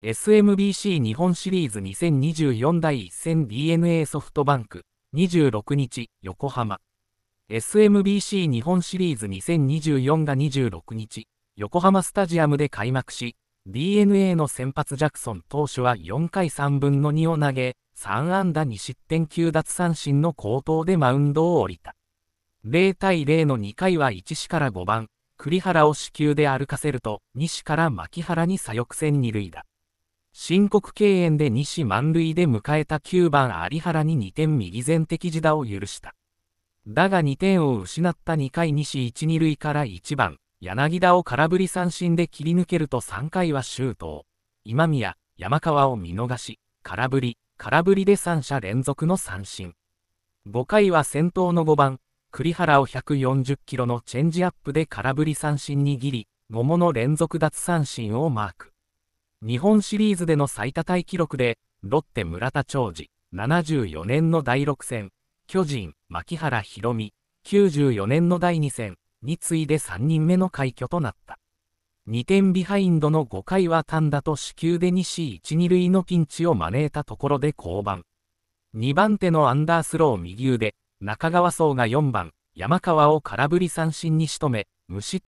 SMBC 日本シリーズ2024第1戦 d n a ソフトバンク26日横浜 SMBC 日本シリーズ2024が26日横浜スタジアムで開幕し d n a の先発ジャクソン投手は4回3分の2を投げ3安打2失点9奪三振の好投でマウンドを降りた0対0の2回は1死から5番栗原を四球で歩かせると市から牧原に左翼線二塁打申告敬遠で西満塁で迎えた9番有原に2点右前的自打を許した。だが2点を失った2回西1、2塁から1番、柳田を空振り三振で切り抜けると3回は周東、今宮、山川を見逃し、空振り、空振りで3者連続の三振。5回は先頭の5番、栗原を140キロのチェンジアップで空振り三振にぎり、桃の連続奪三振をマーク。日本シリーズでの最多タイ記録で、ロッテ村田長治、74年の第6戦、巨人、牧原博美、94年の第2戦、に次いで3人目の快挙となった。2点ビハインドの5回は単打と死球で西1、2塁のピンチを招いたところで降板。2番手のアンダースロー右腕、中川壮が4番、山川を空振り三振に仕留め、無失